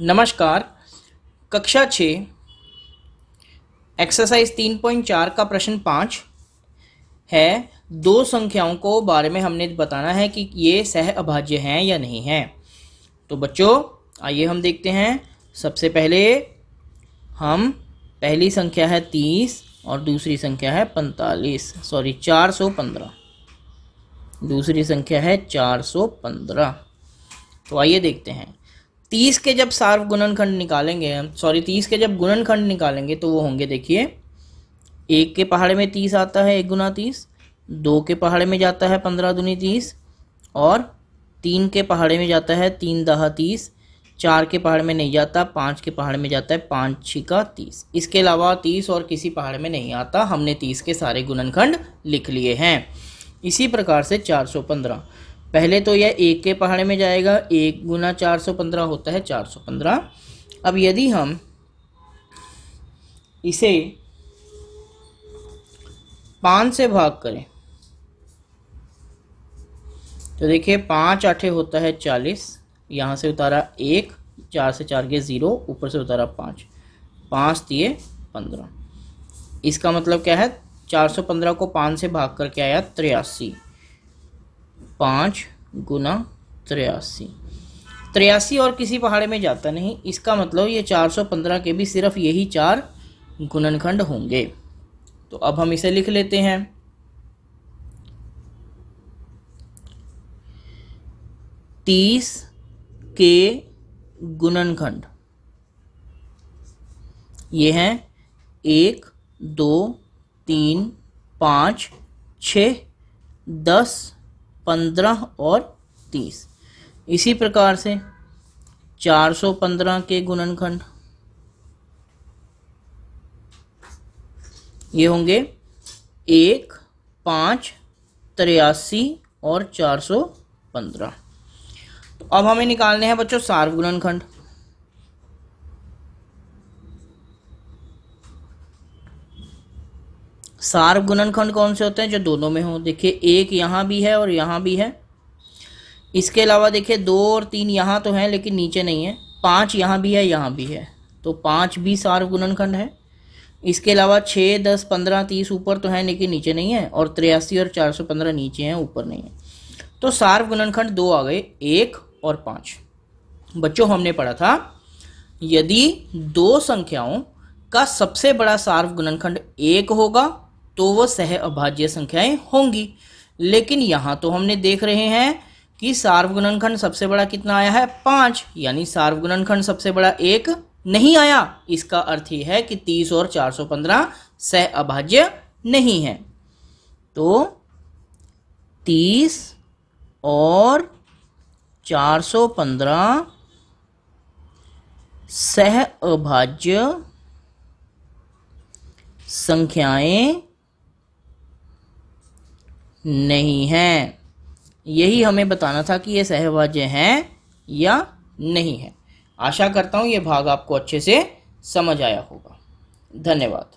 नमस्कार कक्षा छः एक्सरसाइज तीन पॉइंट चार का प्रश्न पाँच है दो संख्याओं को बारे में हमने बताना है कि ये सह अभाज्य हैं या नहीं हैं तो बच्चों आइए हम देखते हैं सबसे पहले हम पहली संख्या है तीस और दूसरी संख्या है पैंतालीस सॉरी चार सौ पंद्रह दूसरी संख्या है चार सौ पंद्रह तो आइए देखते हैं तीस के जब सार्व गुणनखंड निकालेंगे हम सॉरी तीस के जब गुणनखंड निकालेंगे तो वो होंगे देखिए एक के पहाड़े में तीस आता है एक गुना तीस दो के पहाड़े में जाता है पंद्रह दुनी तीस और तीन के पहाड़े में जाता है तीन दहा तीस चार के पहाड़ में नहीं जाता पाँच के पहाड़ में जाता है पाँच छिका तीस इसके अलावा तीस और किसी पहाड़ में नहीं आता हमने तीस के सारे गुणनखंड लिख लिए हैं इसी प्रकार से चार सौ पंद्रह पहले तो यह एक के पहाड़े में जाएगा एक गुना चार सौ पंद्रह होता है चार सौ पंद्रह अब यदि हम इसे पाँच से भाग करें तो देखिए पाँच आठे होता है चालीस यहाँ से उतारा एक चार से चार के ज़ीरो ऊपर से उतारा पाँच पाँच दिए पंद्रह इसका मतलब क्या है चार सौ पंद्रह को पाँच से भाग करके आया त्रियासी पाँच गुना त्रियासी त्रियासी और किसी पहाड़े में जाता नहीं इसका मतलब ये 415 के भी सिर्फ यही चार गुणनखंड होंगे तो अब हम इसे लिख लेते हैं तीस के गुणनखंड ये हैं एक दो तीन पाँच छ दस पंद्रह और तीस इसी प्रकार से चार सौ पंद्रह के गुणनखंड ये होंगे एक पाँच त्रियासी और चार सौ पंद्रह तो अब हमें निकालने हैं बच्चों सार्वगुणनखंड सार्व गुणनखंड कौन से होते हैं जो दोनों में हो देखिए एक यहाँ भी है और यहाँ भी है इसके अलावा देखिए दो और तीन यहाँ तो हैं लेकिन नीचे नहीं है पाँच यहाँ भी है यहाँ भी है तो पाँच भी सार्व गुणनखंड है इसके अलावा छः दस पंद्रह तीस ऊपर तो है लेकिन नीचे नहीं है और त्रियासी और चार सौ पंद्रह नीचे हैं ऊपर नहीं है तो सार्व गुणनखंड दो आ गए एक और पाँच बच्चों हमने पढ़ा था यदि दो संख्याओं का सबसे बड़ा सार्व गुणनखंड एक होगा तो वह सह अभाज्य संख्याएं होंगी लेकिन यहाँ तो हमने देख रहे हैं कि सार्वगुणनखंड सबसे बड़ा कितना आया है पाँच यानी सार्वगुणनखंड सबसे बड़ा एक नहीं आया इसका अर्थ यह है कि तीस और चार सौ पंद्रह सह अभाज्य नहीं है तो तीस और चार सौ पंद्रह सह अभाज्य संख्याएं नहीं हैं यही हमें बताना था कि ये सहभाज्य हैं या नहीं हैं आशा करता हूँ ये भाग आपको अच्छे से समझ आया होगा धन्यवाद